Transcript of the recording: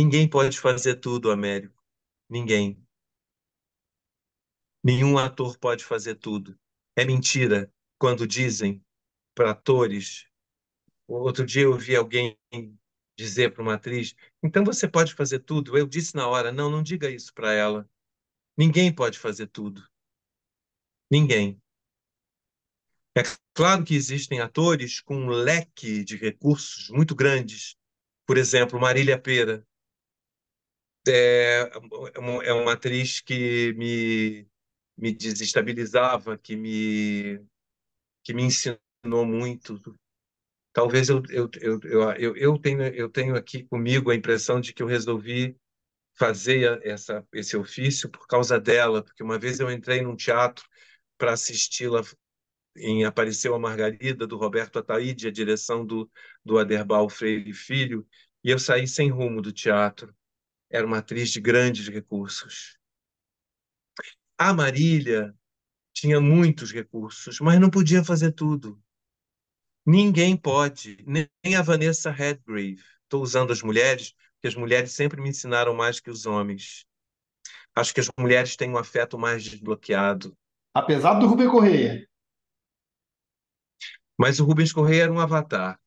Ninguém pode fazer tudo, Américo. Ninguém. Nenhum ator pode fazer tudo. É mentira quando dizem para atores. Outro dia eu vi alguém dizer para uma atriz: então você pode fazer tudo. Eu disse na hora: não, não diga isso para ela. Ninguém pode fazer tudo. Ninguém. É claro que existem atores com um leque de recursos muito grandes. Por exemplo, Marília Pera, é, é, é uma atriz que me, me desestabilizava, que me, que me ensinou muito. Talvez eu, eu, eu, eu, eu, tenho, eu tenho aqui comigo a impressão de que eu resolvi fazer essa, esse ofício por causa dela, porque uma vez eu entrei num teatro para assisti-la em Apareceu a Margarida, do Roberto Ataíde, a direção do, do Aderbal Freire Filho, e eu saí sem rumo do teatro era uma atriz de grandes recursos. A Marília tinha muitos recursos, mas não podia fazer tudo. Ninguém pode, nem a Vanessa Redgrave. Estou usando as mulheres, porque as mulheres sempre me ensinaram mais que os homens. Acho que as mulheres têm um afeto mais desbloqueado. Apesar do Rubem Correia. Mas o Rubens Correia era um avatar.